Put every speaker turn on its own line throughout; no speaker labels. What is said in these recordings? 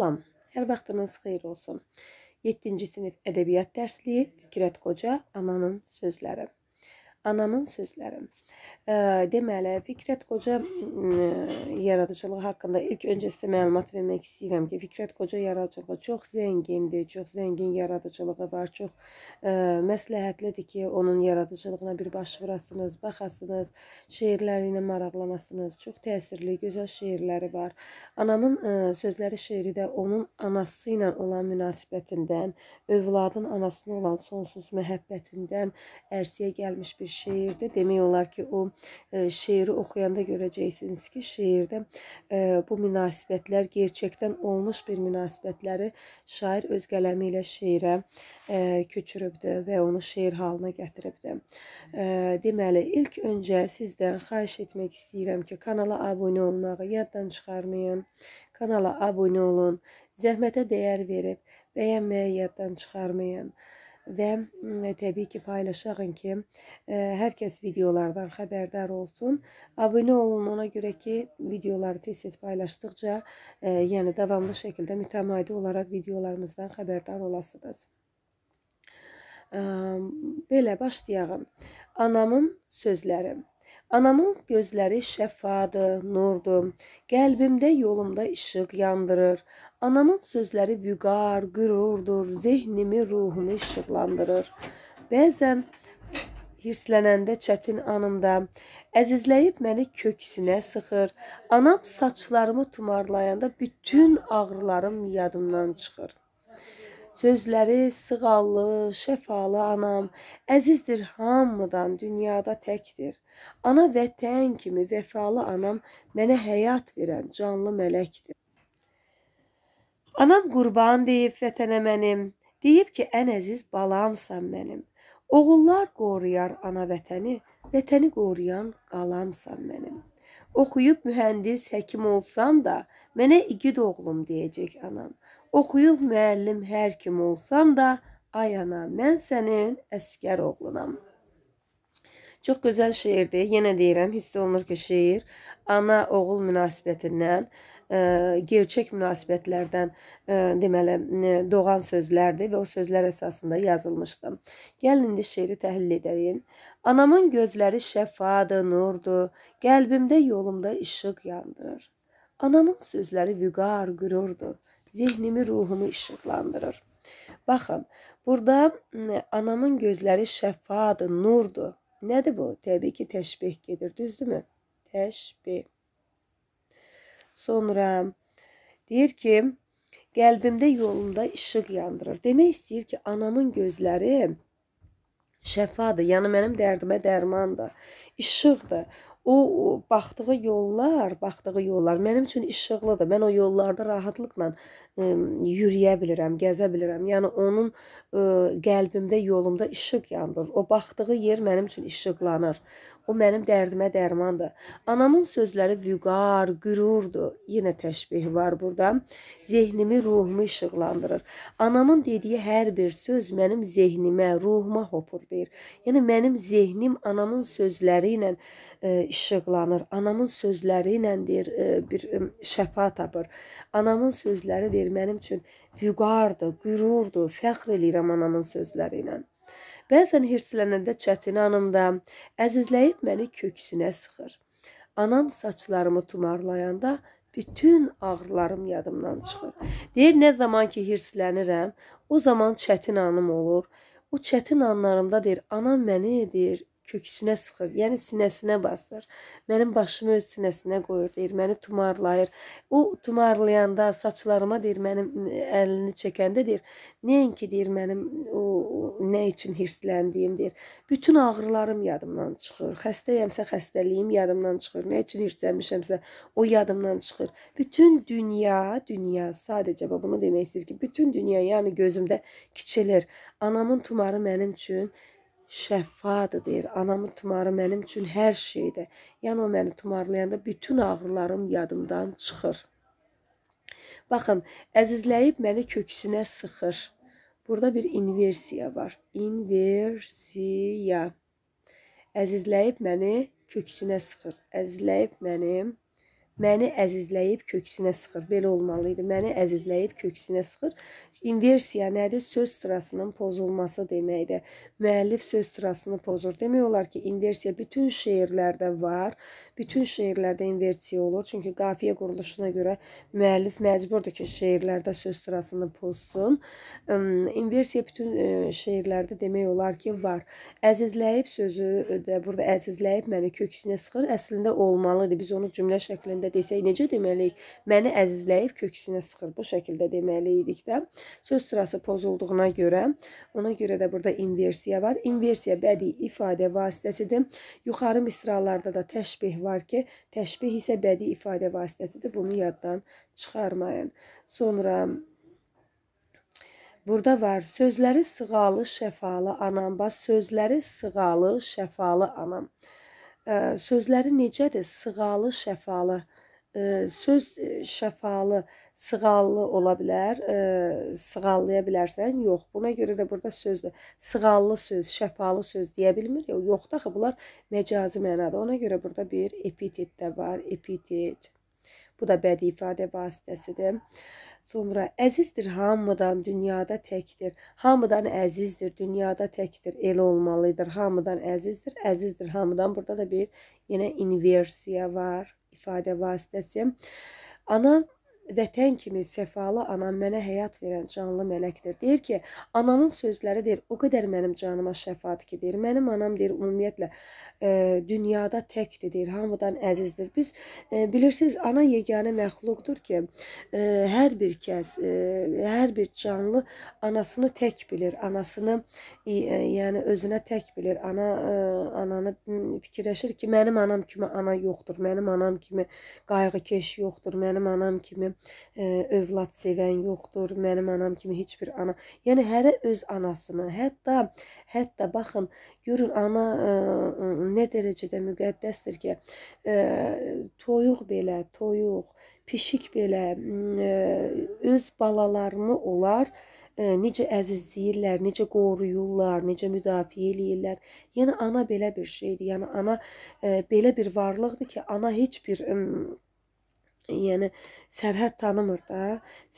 Salam, hər vaxtınız xeyir olsun. 7-ci sinif ədəbiyyat dərsliyi Fikrət Qoca, ananın sözləri. Anamın sözləri. Deməli, Fikrət Qoca yaradıcılığı haqqında ilk öncə sizə məlumat vermək istəyirəm ki, Fikrət Qoca yaradıcılığı çox zəngindir, çox zəngin yaradıcılığı var, çox ə, məsləhətlidir ki, onun yaradıcılığına bir baş vurasınız, baxasınız, şeirləri ilə maraqlanasınız. Çox təsirli, gözəl şeirləri var. Anamın ə, sözləri şeiri də onun anası ilə olan münasibətindən, övladın anasına olan sonsuz məhəbbətindən ərsiyə gəlmiş bir şeirdə demək olar ki, o e, şeiri oxuyanda görəcəksiniz ki, şeirdə e, bu münasibətlər gerçəkdən olmuş bir münasibətləri şair öz qələmi ilə şeirə e, köçürübdü və onu şeir halına gətiribdi. E, deməli, ilk öncə sizdən xahiş etmək istəyirəm ki, kanala abunə olmağı yaddan çıxarmayın. Kanala abunə olun. Zəhmətə dəyər verib bəyənməyi yaddan çıxarmayın və mm, təbii ki paylaşağın ki e, hər kəs videolardan xəbərdar olsun. Abunə olun ona görə ki videoları tez-tez paylaşdıqca, e, yəni davamlı şəkildə mütəmadi olaraq videolarımızdan xəbərdar olasınız. Belə başlayaq. Anamın sözləri Anamın gözləri şəffadır, nurdur. Qəlbimdə yolumda işıq yandırır. Anamın sözləri vüqar, qürurdur. Zehnimi, ruhumu işıqlandırır. Bəzən hirslənəndə çətin anımda əzizləyib məni köksünə sıxır. Anam saçlarımı tumarlayanda bütün ağrılarım yadımdan çıxır. Sözləri sığallı, şəfalı anam, əzizdir hamıdan, dünyada təkdir. Ana vətən kimi vəfalı anam mənə həyat verən canlı mələkdir. Anam qurban deyib vətənə mənim, deyib ki, ən əziz balamsan mənim. Oğullar qoruyar ana vətəni, vətəni qoruyan qalamsan mənim. Oxuyub mühəndis, həkim olsam da, mənə igid oğlum deyəcək anam. Oxuyub müəllim hər kim olsam da, ay ana, mən sənin əskər oğlunam. Çox gözəl şeirdir. Yenə deyirəm, hiss olunur ki, şeir ana-oğul münasibətindən, ə, e, gerçək münasibətlərdən ə, e, deməli ə, e, doğan sözlərdir və o sözlər əsasında yazılmışdı. Gəlin indi şeiri təhlil edəyin. Anamın gözləri şəfadır, nurdur, qəlbimdə yolumda işıq yandırır. Anamın sözləri vüqar, qürurdur zihnimi, ruhumu işıqlandırır. Baxın, burada anamın gözləri şəffadır, nurdur. Nədir bu? Təbii ki, təşbih gedir, düzdürmü? Təşbih. Sonra deyir ki, qəlbimdə yolunda işıq yandırır. Demək istəyir ki, anamın gözləri şəfadır, yəni mənim dərdimə dərmandır, işıqdır o baxdığı yollar, baxdığı yollar mənim üçün işıqlıdır. Mən o yollarda rahatlıqla ə, yürüyə bilirəm, gəzə bilirəm. Yəni onun ə, qəlbimdə, yolumda işıq yandır. O baxdığı yer mənim üçün işıqlanır. O mənim dərdimə dərmandır. Anamın sözləri vüqar, qürurdur. Yenə təşbih var burada. Zehnimi, ruhumu işıqlandırır. Anamın dediyi hər bir söz mənim zehnimə, ruhuma hopurdayır. Yəni mənim zehnim anamın sözləri ilə ə, e, işıqlanır. Anamın sözləri ilə deyir ə, e, bir ə, e, şəfa tapır. Anamın sözləri deyir mənim üçün vüqardır, qürurdur. Fəxr eləyirəm anamın sözləri ilə. Bəzən hirslənəndə çətin anımda əzizləyib məni köksünə sıxır. Anam saçlarımı tumarlayanda bütün ağrılarım yadımdan çıxır. Deyir nə zaman ki hirslənirəm, o zaman çətin anım olur. O çətin anlarımda deyir, anam məni deyir, köksünə sıxır, yəni sinəsinə basır. Mənim başımı öz sinəsinə qoyur, deyir, məni tumarlayır. O tumarlayanda saçlarıma deyir, mənim əlini çəkəndə deyir, nəinki deyir mənim o, o nə üçün hirsləndiyim deyir. Bütün ağrılarım yadımdan çıxır. Xəstəyəmsə xəstəliyim yadımdan çıxır. Nə üçün hirslənmişəmsə o yadımdan çıxır. Bütün dünya, dünya sadəcə bunu demək istəyir ki, bütün dünya yəni gözümdə kiçilir. Anamın tumarı mənim üçün şəffadır deyir. Anamın tumarı mənim üçün hər şeydir. Yəni o məni tumarlayanda bütün ağrılarım yadımdan çıxır. Baxın, əzizləyib məni köksünə sıxır. Burada bir inversiya var. İnversiya. Əzizləyib məni köksünə sıxır. Əzizləyib mənim Məni əzizləyib köksünə sıxır. Belə olmalı idi. Məni əzizləyib köksünə sıxır. İnversiya nədir? Söz sırasının pozulması deməkdir. Müəllif söz sırasını pozur. Demək olar ki, inversiya bütün şeirlərdə var. Bütün şeirlərdə inversiya olur. Çünki qafiyə quruluşuna görə müəllif məcburdur ki, şeirlərdə söz sırasını pozsun. İnversiya bütün e, şeirlərdə demək olar ki, var. Əzizləyib sözü də burada əzizləyib məni köksünə sıxır. Əslində olmalıdır. Biz onu cümlə şəklində belə desək, necə deməliyik? Məni əzizləyib köksünə sıxır. Bu şəkildə deməli idik də. Söz sırası pozulduğuna görə, ona görə də burada inversiya var. İnversiya bədii ifadə vasitəsidir. Yuxarı misralarda da təşbih var ki, təşbih isə bədii ifadə vasitəsidir. Bunu yaddan çıxarmayın. Sonra Burada var sözləri sığalı, şəfalı anam. Bax sözləri sığalı, şəfalı anam. Sözləri necədir? Sığalı, şəfalı söz şəfalı, sığallı ola bilər. Sığallaya bilərsən, yox. Buna görə də burada sözdür. Sığallı söz, şəfalı söz deyə bilmir ya. Yoxdur axı bunlar məcazi mənada. Ona görə burada bir epitet də var, epitet. Bu da bədii ifadə vasitəsidir. Sonra əzizdir hamıdan dünyada təkdir. Hamıdan əzizdir dünyada təkdir. Elə olmalıdır. Hamıdan əzizdir, əzizdir hamıdan. Burada da bir yenə inversiya var. ifade vasıtası. Ana vətən kimi səfalı anam mənə həyat verən canlı mələkdir. Deyir ki, anamın sözləri deyir, o qədər mənim canıma şəfaət ki, deyir. Mənim anam deyir, ümumiyyətlə e, dünyada təkdir, deyir, hamıdan əzizdir. Biz e, bilirsiniz, ana yeganə məxluqdur ki, e, hər bir kəs, e, hər bir canlı anasını tək bilir, anasını e, yəni özünə tək bilir. Ana e, ananı fikirləşir ki, mənim anam kimi ana yoxdur, mənim anam kimi qayğıkeş yoxdur, mənim anam kimi övlad sevən yoxdur, mənim anam kimi heç bir ana. Yəni hərə öz anasını, hətta hətta baxın, görün ana ə, nə dərəcədə müqəddəsdir ki, ə, toyuq belə, toyuq, pişik belə ə, öz balalarını onlar ə, necə əzizləyirlər, necə qoruyurlar, necə müdafiə eləyirlər. Yəni ana belə bir şeydir. Yəni ana ə, belə bir varlıqdır ki, ana heç bir ə, yəni sərhəd tanımır da,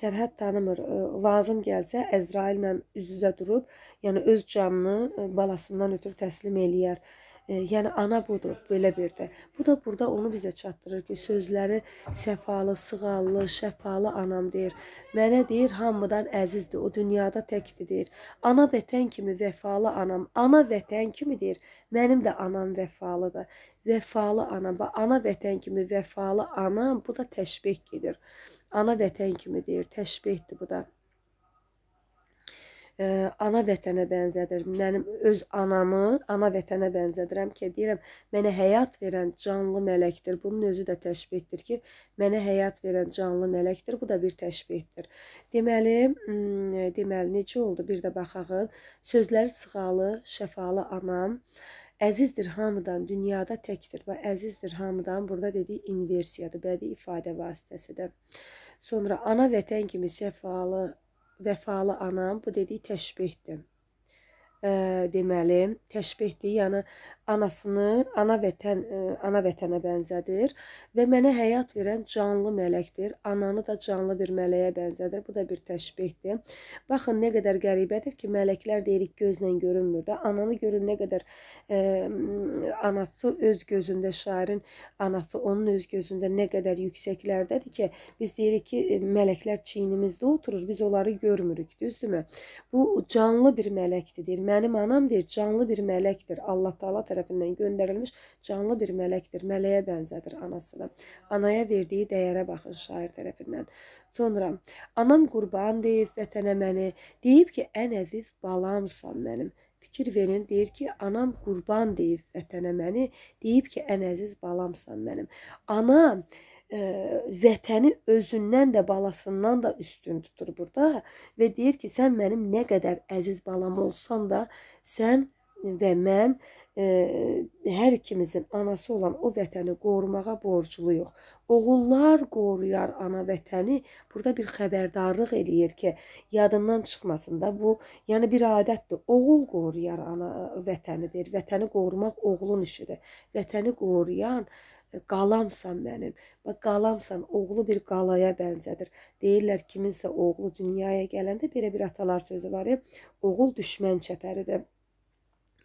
sərhəd tanımır. Lazım gəlsə Əzraillə üz-üzə durub, yəni öz canını balasından ötürü təslim eləyər. Yəni ana budur, belə bir də. Bu da burada onu bizə çatdırır ki, sözləri səfalı, sığallı, şəfalı anam deyir. Mənə deyir, hamıdan əzizdir, o dünyada təkdir deyir. Ana vətən kimi vəfalı anam, ana vətən kimi deyir. Mənim də anam vəfalıdır. Vəfalı ana, ana vətən kimi vəfalı anam, bu da təşbeh gedir. Ana vətən kimi deyir, təşbehdir bu da. Ə, ana vətənə bənzədir. Mənim öz anamı ana vətənə bənzədirəm ki, deyirəm, mənə həyat verən canlı mələkdir. Bunun özü də təşbehdir ki, mənə həyat verən canlı mələkdir. Bu da bir təşbehdir. Deməli, hmm, deməli necə oldu? Bir də baxağın. Sözləri sığalı, şəfalı anam. Ə, Əzizdir hamıdan, dünyada təkdir. Və əzizdir hamıdan burada dediyi inversiyadır, bədii ifadə vasitəsidir. Sonra ana vətən kimi səfalı, vəfalı anam bu dediyi təşbihdir. E, deməli, təşbihdir, yəni anasını ana vətən e, ana vətənə bənzədir və mənə həyat verən canlı mələkdir. Ananı da canlı bir mələyə bənzədir. Bu da bir təşbehdir. Baxın nə qədər qəribədir ki, mələklər deyirik gözlə görünmür də. Ananı görün nə qədər e, anası öz gözündə şairin anası onun öz gözündə nə qədər yüksəklərdədir ki, biz deyirik ki, e, mələklər çiynimizdə oturur. Biz onları görmürük, düzdürmü? Bu canlı bir mələkdir. Deyir, mənim anam deyir, canlı bir mələkdir. Allah Taala tərəfindən göndərilmiş canlı bir mələkdir. Mələyə bənzədir anasını. Anaya verdiyi dəyərə baxın şair tərəfindən. Sonra anam qurban deyib vətənə məni, deyib ki, ən əziz balamsan mənim fikir verin. Deyir ki, anam qurban deyib vətənə məni, deyib ki, ən əziz balamsan mənim. Ana ə, e, vətəni özündən də balasından da üstün tutur burada və deyir ki, sən mənim nə qədər əziz balam olsan da, sən və mən ə, e, hər ikimizin anası olan o vətəni qorumağa borcluyuq. Oğullar qoruyar ana vətəni. Burada bir xəbərdarlıq eləyir ki, yadından çıxmasın da bu, yəni bir adətdir. Oğul qoruyar ana vətənidir. Vətəni qorumaq oğlun işidir. Vətəni qoruyan e, qalamsan mənim. Bax qalamsan oğlu bir qalaya bənzədir. Deyirlər kiminsə oğlu dünyaya gələndə belə bir atalar sözü var ya, oğul düşmən çəpəridir.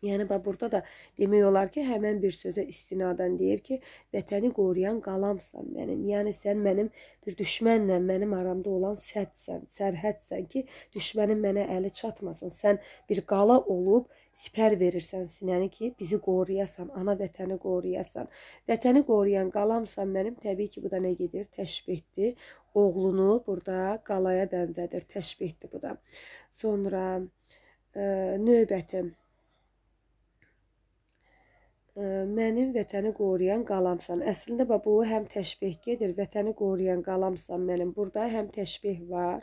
Yəni bax burada da demək olar ki, həmin bir sözə istinadən deyir ki, vətəni qoruyan qalamsan mənim. Yəni sən mənim bir düşmənlə mənim aramda olan sədsən, sərhədsən ki, düşmənim mənə əli çatmasın. Sən bir qala olub sipər verirsən sinəni ki, bizi qoruyasan, ana vətəni qoruyasan. Vətəni qoruyan qalamsan mənim. Təbii ki, bu da nə gedir? Təşbehdir. Oğlunu burada qalaya bəndədir. Təşbehdir bu da. Sonra ə, e, növbətim mənim vətəni qoruyan qalamsan. Əslində bax bu həm təşbeh gedir, vətəni qoruyan qalamsan mənim. Burada həm təşbeh var,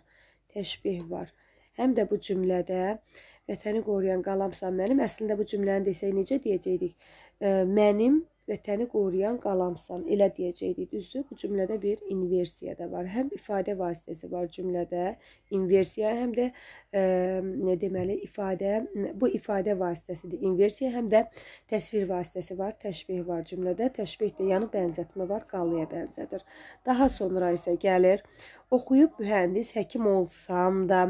təşbeh var. Həm də bu cümlədə vətəni qoruyan qalamsan mənim. Əslində bu cümləni desək necə deyəcəkdik? mənim vətəni qoruyan qalamsan. Elə deyəcəkdik, düzdür? Bu cümlədə bir inversiya da var. Həm ifadə vasitəsi var cümlədə, inversiya, həm də e, nə deməli, ifadə, bu ifadə vasitəsidir. İnversiya həm də təsvir vasitəsi var, təşbeh var cümlədə. Təşbeh də yəni bənzətmə var, qalaya bənzədir. Daha sonra isə gəlir Oxuyub mühəndis həkim olsam da,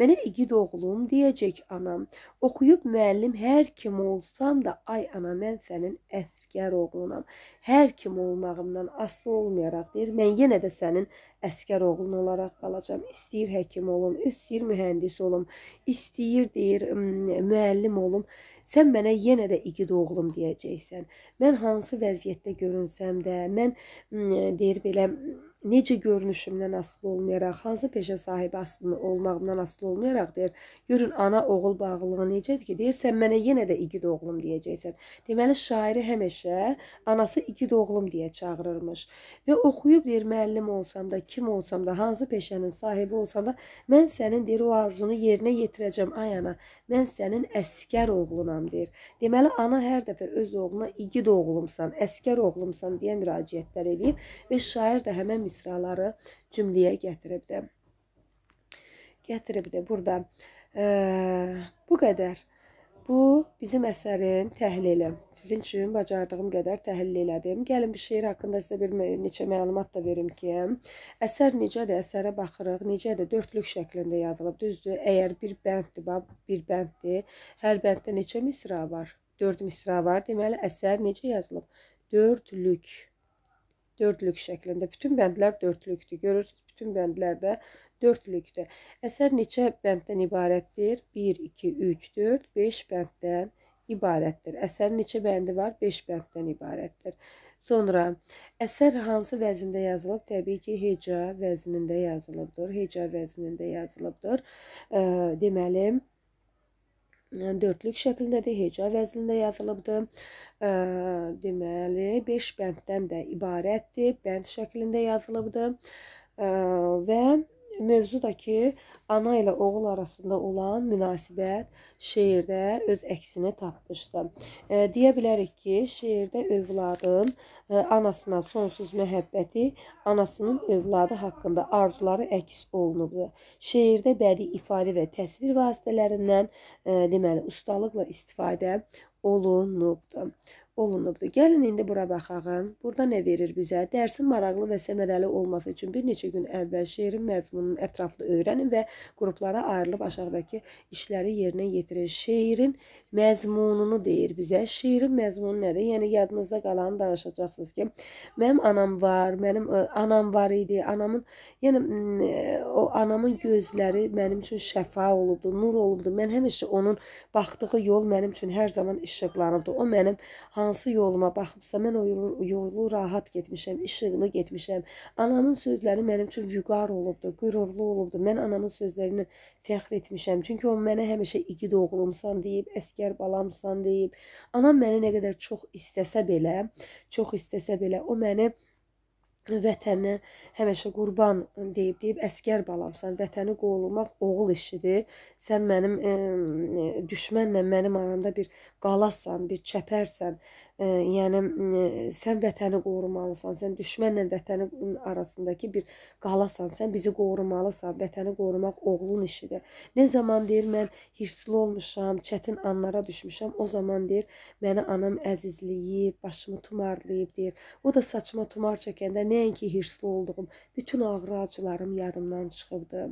mənə igid oğlum deyəcək anam. Oxuyub müəllim hər kim olsam da, ay ana mən sənin əskər oğlunam. Hər kim olmağımdan aslı olmayaraq deyir, mən yenə də sənin əskər oğlun olaraq qalacam. İstəyir həkim olum, istəyir mühəndis olum, istəyir deyir müəllim olum. Sən mənə yenə də igid oğlum deyəcəksən. Mən hansı vəziyyətdə görünsəm də, mən deyir belə necə görünüşümdən asılı olmayaraq, hansı peşə sahibi asılı olmağımdan asılı olmayaraq deyir, görün ana oğul bağlılığı necədir ki, deyirsən mənə yenə də igid oğlum deyəcəksən. Deməli şairi həmişə anası igid oğlum deyə çağırırmış və oxuyub deyir müəllim olsam da, kim olsam da, hansı peşənin sahibi olsam da, mən sənin deyir o arzunu yerinə yetirəcəm ay ana. Mən sənin əskər oğlunam deyir. Deməli ana hər dəfə öz oğluna igid oğlumsan, əskər oğlumsan deyə müraciətlər eləyib və şair də həmin misraları cümləyə gətiribdi. Gətiribdi burada. E, bu qədər. Bu bizim əsərin təhlili. Sizin üçün bacardığım qədər təhlil elədim. Gəlin bir şeir haqqında sizə bir neçə məlumat da verim ki, əsər necədir? Əsərə baxırıq. Necədir? Dördlük şəklində yazılıb. Düzdür? Əgər bir bənddir, bir bənddir. Hər bənddə neçə misra var? 4 misra var. Deməli əsər necə yazılıb? Dördlük dördlük şəklində. Bütün bəndlər dördlükdür. Görürsüz, bütün bəndlər də dördlükdür. Əsər neçə bənddən ibarətdir? 1 2 3 4 5 bənddən ibarətdir. Əsərin neçə bəndi var? 5 bənddən ibarətdir. Sonra əsər hansı vəzində yazılıb? Təbii ki, heca vəznində yazılıbdır. Heca vəznində yazılıbdır. E, deməli, dördlük şəklindədir, heca vəznində yazılıbdır. E, deməli, 5 bənddən də ibarətdir, bənd şəklində yazılıbdır. E, və Mövzu da ki, ana ilə oğul arasında olan münasibət şeirdə öz əksini tapmışdı. E, deyə bilərik ki, şeirdə övladın e, anasına sonsuz məhəbbəti, anasının övladı haqqında arzuları əks olunubdur. Şeirdə bədii ifadə və təsvir vasitələrindən e, deməli ustalıqla istifadə olunubdur olunubdur. Gəlin indi bura baxaq. Burada nə verir bizə? Dərsin maraqlı və səmərəli olması üçün bir neçə gün əvvəl şeirin məzmununu ətraflı öyrənin və qruplara ayrılıb aşağıdakı işləri yerinə yetirin. Şeirin məzmununu deyir bizə. Şeirin məzmunu nədir? Yəni yadınızda qalanı danışacaqsınız ki, mənim anam var, mənim ə, e, anam var idi. Anamın, yəni e, o anamın gözləri mənim üçün şəfa olubdu, nur olubdu. Mən həmişə onun baxdığı yol mənim üçün hər zaman işıqlanıbdı. O mənim hansı hansı yoluma baxıbsa, mən o yolu, yolu rahat getmişəm, işıqlı getmişəm. Anamın sözləri mənim üçün vüqar olubdu, qürurlu olubdu. Mən anamın sözlərini fəxr etmişəm. Çünki o mənə həmişə igid oğlumsan deyib, əskər balamsan deyib. Anam məni nə qədər çox istəsə belə, çox istəsə belə o məni vətənə həmişə qurban deyib deyib əskər balamsan, vətəni qorumaq oğul işidir. Sən mənim ə, düşmənlə mənim aramda bir qalasan, bir çəpərsən yəni sən vətəni qorumalısan, sən düşmənlə vətənin arasındakı bir qalasan, sən bizi qorumalısan, vətəni qorumaq oğlun işidir. Nə zaman deyir mən hirsli olmuşam, çətin anlara düşmüşəm, o zaman deyir məni anam əzizləyib, başımı tumarlayıb deyir. O da saçma tumar çəkəndə nəinki hirsli olduğum, bütün ağrı acılarım yadımdan çıxıbdı.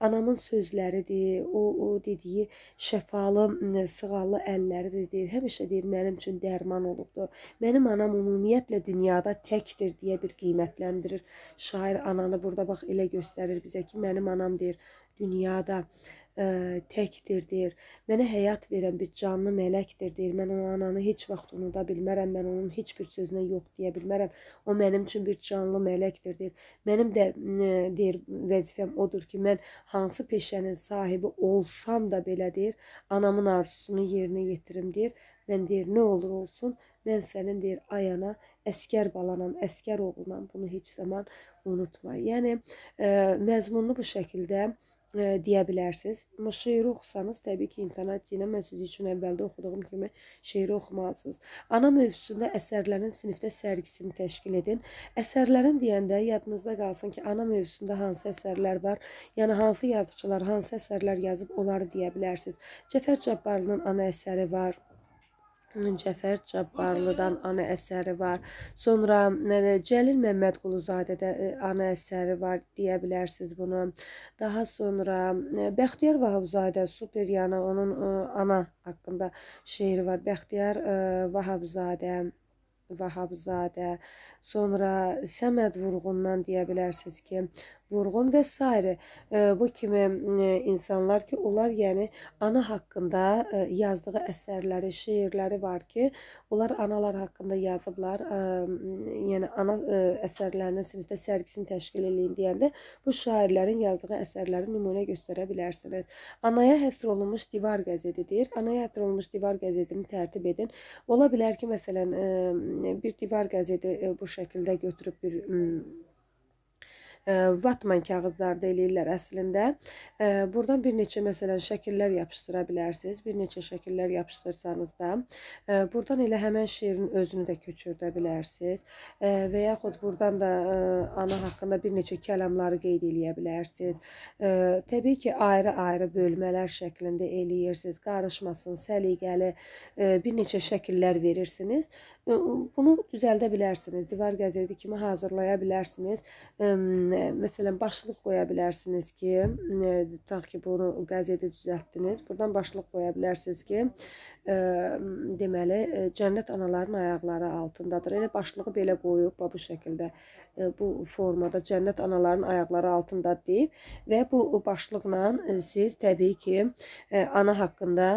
Anamın sözləridir, o, o dediyi şəfalı, sığallı əlləridir deyir. Həmişə deyir mənim üçün dərman olub olubdur. Mənim anam ümumiyyətlə dünyada təkdir deyə bir qiymətləndirir. Şair ananı burada bax elə göstərir bizə ki, mənim anam deyir, dünyada ə, e, təkdir deyir. Mənə həyat verən bir canlı mələkdir deyir. Mən o ananı heç vaxt unuda bilmərəm. Mən onun heç bir sözünə yox deyə bilmərəm. O mənim üçün bir canlı mələkdir deyir. Mənim də ə, e, deyir vəzifəm odur ki, mən hansı peşənin sahibi olsam da belə deyir, anamın arzusunu yerinə yetirim deyir Mən deyir, nə olur olsun, mən sənin deyir ayana, əskər balanam, əskər oğlunam. Bunu heç zaman unutma. Yəni e, məzmununu bu şəkildə e, deyə bilərsiniz. Amma şeiri oxusanız təbii ki, intonasiya ilə mən siz üçün əvvəldə oxuduğum kimi şeiri oxumalısınız. Ana mövzusunda əsərlərin sinifdə sərgisini təşkil edin. Əsərlərin deyəndə yadınızda qalsın ki, ana mövzusunda hansı əsərlər var, yəni hansı yazıçılar, hansı əsərlər yazıb onları deyə bilərsiniz. Cəfər Cabbarlının ana əsəri var. Cəfər Cabbarlıdan ana əsəri var. Sonra Cəlil Məmmədquluzadədə e, ana əsəri var deyə bilərsiniz bunu. Daha sonra e, Bəxtiyar Vahabzadə super yəni onun e, ana haqqında şeiri var. Bəxtiyar Vahabzadə Vahabzadə, sonra Səməd Vurğundan deyə bilərsiniz ki, Vurğun və s. E, bu kimi e, insanlar ki, onlar yəni ana haqqında e, yazdığı əsərləri, şeirləri var ki, onlar analar haqqında yazıblar. Yəni ana əsərlərinin sinifdə sərgisini təşkil eləyin deyəndə bu şairlərin yazdığı əsərləri nümunə göstərə bilərsiniz. Anaya həsr olunmuş divar qəzeti deyir. Anaya həsr olunmuş divar qəzetini tərtib edin. Ola bilər ki, məsələn, bir divar qəzeti e, bu şəkildə götürüb bir vatman hmm, e, kağızlarda eləyirlər əslində. Buradan bir neçə məsələn şəkillər yapışdıra bilərsiniz. Bir neçə şəkillər yapışdırsanız da e, buradan elə həmən şeirin özünü də köçürdə bilərsiniz. Və yaxud buradan da ana haqqında bir neçə kəlamları qeyd eləyə bilərsiniz. Təbii ki, ayrı-ayrı bölmələr şəklində eləyirsiniz. Qarışmasın, səliqəli bir neçə şəkillər verirsiniz Bunu düzəldə bilərsiniz. Divar qəzeti kimi hazırlaya bilərsiniz. Məsələn, başlıq qoya bilərsiniz ki, e, tutaq ki, bunu qəzeti düzəltdiniz. Buradan başlıq qoya bilərsiniz ki, deməli cənnət anaların ayaqları altındadır. Elə başlığı belə qoyub bu şəkildə bu formada cənnət anaların ayaqları altında deyib və bu başlıqla siz təbii ki ana haqqında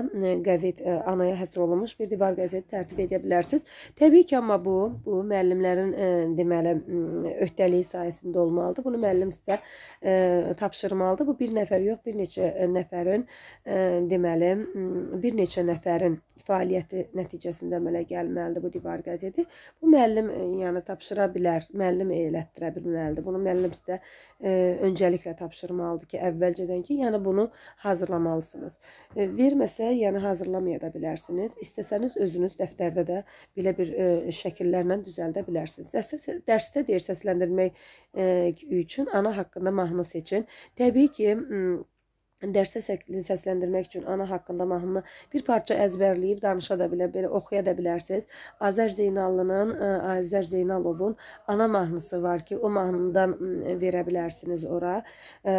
qəzet anaya həsr olunmuş bir divar qəzeti tərtib edə bilərsiniz. Təbii ki amma bu bu müəllimlərin deməli mm, öhdəliyi sayəsində olmalıdır. Bunu müəllim sizə tapşırmalıdır. Bu bir nəfər yox, bir neçə nəfərin deməli mm, bir neçə nəfərin fəaliyyəti nəticəsində əmələ gəlməlidir bu divar qəzeti. Bu müəllim e, yəni tapşıra bilər, müəllim elətdirə bilməlidir. Bunu müəllim sizə e, öncəliklə tapşırmalıdır ki, əvvəlcədən ki, yəni bunu hazırlamalısınız. E, verməsə, yəni hazırlamaya da bilərsiniz. İstəsəniz özünüz dəftərdə də belə bir e, şəkillərlə düzəldə bilərsiniz. Dərsdə, dərsdə deyir səsləndirmək e, üçün ana haqqında mahnı seçin. Təbii ki, dərsə səsləndirmək üçün ana haqqında mahnını bir parça əzbərləyib danışa da bilər, belə oxuya da bilərsiniz. Azər Zeynallının, e, Azər Zeynalovun ana mahnısı var ki, o mahnıdan verə bilərsiniz ora. E,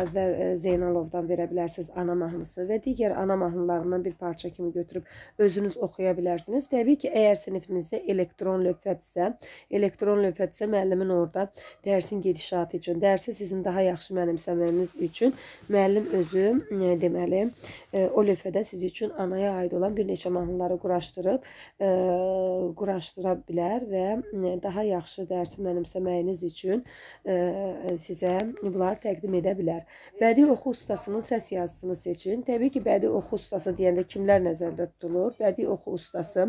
Azər e, Zeynalovdan verə bilərsiniz ana mahnısı və digər ana mahnılarından bir parça kimi götürüb özünüz oxuya bilərsiniz. Təbii ki, əgər sinifinizdə elektron lövhətsə, elektron lövhətsə müəllimin orada dərsin gedişatı üçün, dərsi sizin daha yaxşı mənimsəməniz üçün müəllim özüm e, deməli e, o lövhədə siz üçün anaya aid olan bir neçə mahnıları quraşdırıb e, quraşdıra bilər və daha yaxşı dərsi mənimsəməyiniz üçün sizə bunları təqdim edə bilər. Bədii oxu ustasının səs yazısını seçin. Təbii ki, bədii oxu ustası deyəndə kimlər nəzərdə tutulur? Bədii oxu ustası,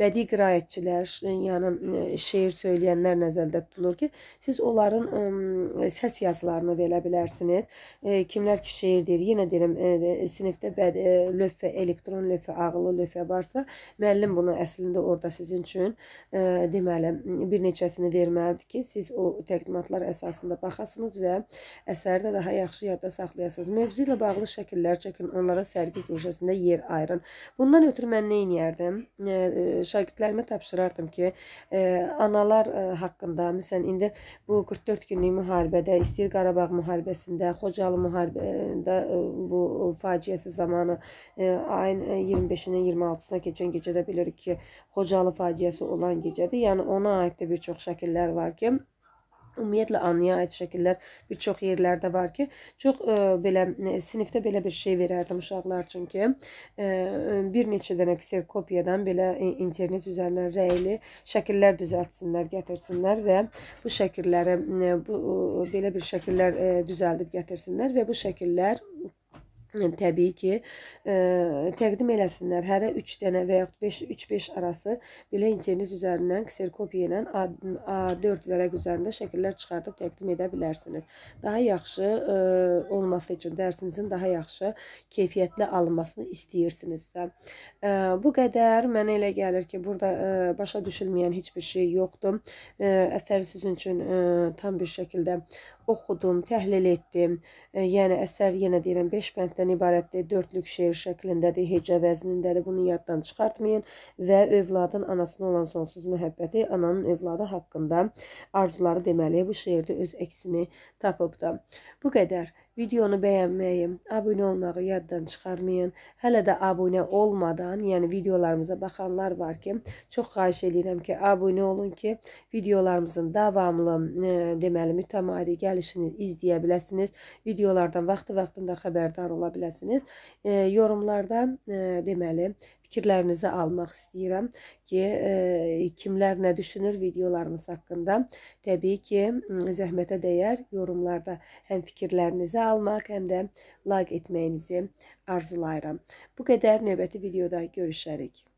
bədii qiraətçilər, yəni şeir söyləyənlər nəzərdə tutulur ki, siz onların səs yazılarını verə bilərsiniz. Kimlər ki, şeir deyir. Yenə deyirəm, e, sinifdə bəd, e, lövhə, elektron lövhə, ağıllı lövhə varsa, müəllim bunu əslində orada sizin üçün e, deməli, bir neçəsini verməlidir ki, siz o təqdimatlar əsasında baxasınız və əsəri də daha yaxşı yadda saxlayasınız. Mövzu ilə bağlı şəkillər çəkin, onlara sərgi guşəsində yer ayırın. Bundan ötürü mən nə edərdim? E, e, şagirdlərimə tapşırardım ki, e, analar e, haqqında, məsələn, indi bu 44 günlük müharibədə, istəyir Qarabağ müharibəsində, Xocalı müharibəsində ayında e, bu e, faciəsi zamanı e, ayın 25-dən 26-sına keçən gecədə bilirik ki, Xocalı faciəsi olan gecədir. Yəni ona aid də bir çox şəkillər var ki, Ümumiyyətlə anlaya aid şəkillər bir çox yerlərdə var ki, çox ə, e, belə e, sinifdə belə bir şey verərdim uşaqlar çünki ə, e, bir neçə dənə ksel kopiyadan belə internet üzərindən rəyli şəkillər düzəltsinlər, gətirsinlər və bu şəkilləri bu belə bir şəkillər ə, düzəldib gətirsinlər və bu şəkillər təbii ki, ə, e, təqdim eləsinlər. Hərə 3 dənə və yaxud 5 3-5 arası belə internet üzərindən kserkopiya ilə A, A4 vərəq üzərində şəkillər çıxardıb təqdim edə bilərsiniz. Daha yaxşı ə, e, olması üçün dərsinizin daha yaxşı keyfiyyətli alınmasını istəyirsinizsə, ə, e, bu qədər mənə elə gəlir ki, burada ə, başa düşülməyən heç bir şey yoxdur. Ə, əsəri sizin üçün ə, tam bir şəkildə oxudum, təhlil etdim. E, yəni əsər yenə deyirəm 5 bənddən ibarətdir. Dördlük şeir şəklindədir, hecə vəznindədir. Bunu yaddan çıxartmayın və övladın anasına olan sonsuz məhəbbəti ananın övladı haqqında arzuları deməli bu şeirdə öz əksini tapıbdı. Bu qədər. Videonu bəyənməyi, abunə olmağı yaddan çıxarmayın. Hələ də abunə olmadan, yəni videolarımıza baxanlar var ki, çox xahiş edirəm ki, abunə olun ki, videolarımızın davamlı, e, deməli, mütəmadi gəlişini izləyə biləsiniz. Videolardan vaxtı-vaxtında xəbərdar ola biləsiniz. E, yorumlarda, e, deməli, fikirlərinizi almaq istəyirəm ki, e, kimlər nə düşünür videolarımız haqqında. Təbii ki, zəhmətə dəyər yorumlarda həm fikirlərinizi almaq, həm də like etməyinizi arzulayıram. Bu qədər növbəti videoda görüşərik.